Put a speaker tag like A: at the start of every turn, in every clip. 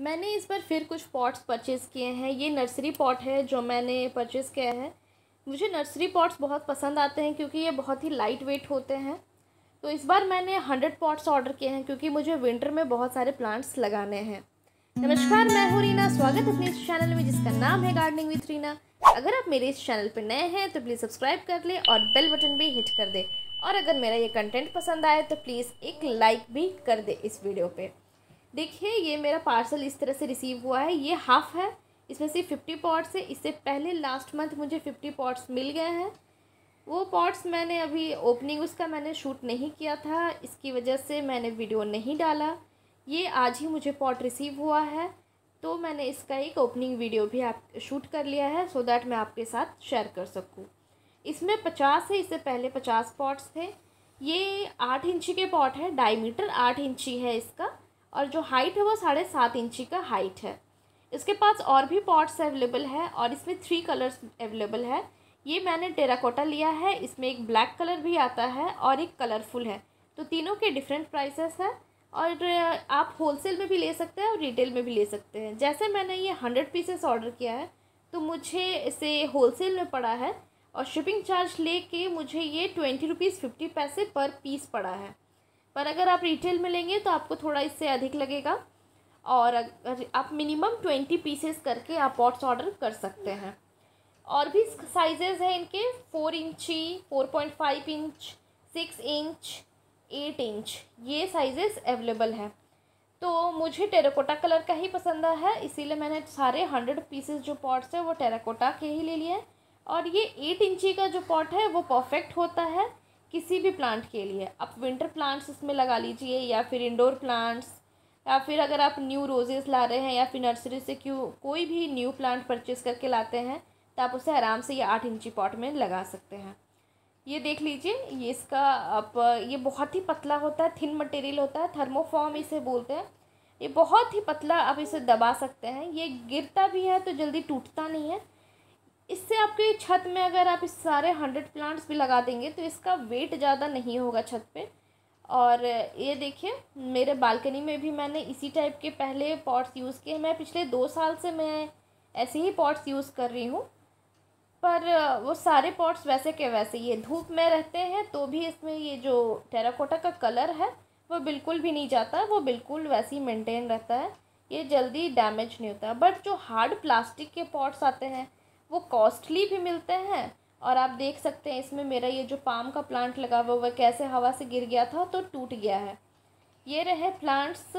A: मैंने इस बार फिर कुछ पॉट्स परचेज़ किए हैं ये नर्सरी पॉट है जो मैंने परचेज़ किया है मुझे नर्सरी पॉट्स बहुत पसंद आते हैं क्योंकि ये बहुत ही लाइट वेट होते हैं तो इस बार मैंने हंड्रेड पॉट्स ऑर्डर किए हैं क्योंकि मुझे विंटर में बहुत सारे प्लांट्स लगाने हैं नमस्कार मैं हूँ रीना स्वागत है अपने इस चैनल में जिसका नाम है गार्डनिंग विथ रीना अगर आप मेरे इस चैनल पर नए हैं तो प्लीज़ सब्सक्राइब कर लें और बेल बटन भी हिट कर दें और अगर मेरा ये कंटेंट पसंद आए तो प्लीज़ एक लाइक भी कर दे इस वीडियो पर देखिए ये मेरा पार्सल इस तरह से रिसीव हुआ है ये हाफ़ है इसमें से फिफ्टी पॉट्स है इससे पहले लास्ट मंथ मुझे फिफ्टी पॉट्स मिल गए हैं वो पॉट्स मैंने अभी ओपनिंग उसका मैंने शूट नहीं किया था इसकी वजह से मैंने वीडियो नहीं डाला ये आज ही मुझे पॉट रिसीव हुआ है तो मैंने इसका एक ओपनिंग वीडियो भी आप शूट कर लिया है सो दैट मैं आपके साथ शेयर कर सकूँ इसमें पचास है इससे पहले पचास पॉट्स थे ये आठ इंची के पॉट है डायमीटर आठ इंची है इसका और जो हाइट है वो साढ़े सात इंची का हाइट है इसके पास और भी पॉट्स अवेलेबल है और इसमें थ्री कलर्स अवेलेबल है ये मैंने टेराकोटा लिया है इसमें एक ब्लैक कलर भी आता है और एक कलरफुल है तो तीनों के डिफरेंट प्राइसेस हैं और आप होलसेल में भी ले सकते हैं और रिटेल में भी ले सकते हैं जैसे मैंने ये हंड्रेड पीसेस ऑर्डर किया है तो मुझे इसे होलसेल में पड़ा है और शिपिंग चार्ज ले मुझे ये ट्वेंटी रुपीज़ फिफ्टी पैसे पर पीस पड़ा है पर अगर आप रिटेल में लेंगे तो आपको थोड़ा इससे अधिक लगेगा और अगर आप मिनिमम ट्वेंटी पीसेस करके आप पॉट्स ऑर्डर कर सकते हैं और भी साइजेज़ हैं इनके four inch four point five inch six inch eight inch ये साइजेस अवेलेबल हैं तो मुझे टेराकोटा कलर का ही पसंद आया है इसीलिए मैंने सारे हंड्रेड पीसेस जो पॉट्स हैं वो टेराकोटा के ही ले लिए और ये एट इंची का जो पॉट है वो परफेक्ट होता है किसी भी प्लांट के लिए आप विंटर प्लांट्स इसमें लगा लीजिए या फिर इंडोर प्लांट्स या फिर अगर आप न्यू रोजेज़ ला रहे हैं या फिर नर्सरी से क्यों कोई भी न्यू प्लांट परचेज करके लाते हैं तो आप उसे आराम से ये आठ इंची पॉट में लगा सकते हैं ये देख लीजिए ये इसका आप ये बहुत ही पतला होता है थिन मटेरियल होता है थर्मोफॉर्म इसे बोलते हैं ये बहुत ही पतला आप इसे दबा सकते हैं ये गिरता भी है तो जल्दी टूटता नहीं है इससे आपके छत में अगर आप इस सारे हंड्रेड प्लांट्स भी लगा देंगे तो इसका वेट ज़्यादा नहीं होगा छत पे और ये देखिए मेरे बालकनी में भी मैंने इसी टाइप के पहले पॉट्स यूज़ किए मैं पिछले दो साल से मैं ऐसे ही पॉट्स यूज़ कर रही हूँ पर वो सारे पॉट्स वैसे के वैसे ये धूप में रहते हैं तो भी इसमें ये जो टेराकोटा का कलर है वो बिल्कुल भी नहीं जाता वो बिल्कुल वैसे ही मेनटेन रहता है ये जल्दी डैमेज नहीं होता बट जो हार्ड प्लास्टिक के पॉट्स आते हैं वो कॉस्टली भी मिलते हैं और आप देख सकते हैं इसमें मेरा ये जो पाम का प्लांट लगा हुआ वह कैसे हवा से गिर गया था तो टूट गया है ये रहे प्लांट्स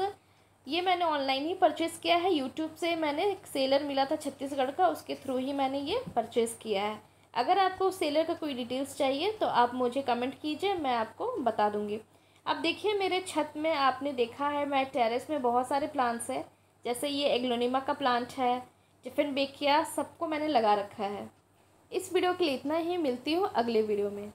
A: ये मैंने ऑनलाइन ही परचेज़ किया है यूट्यूब से मैंने एक सेलर मिला था छत्तीसगढ़ का उसके थ्रू ही मैंने ये परचेज़ किया है अगर आपको सेलर का कोई डिटेल्स चाहिए तो आप मुझे कमेंट कीजिए मैं आपको बता दूँगी अब देखिए मेरे छत में आपने देखा है मैं टेरेस में बहुत सारे प्लांट्स हैं जैसे ये एग्लोनिमा का प्लांट है टिफ़िन बेक किया सबको मैंने लगा रखा है इस वीडियो के लिए इतना ही मिलती हूँ अगले वीडियो में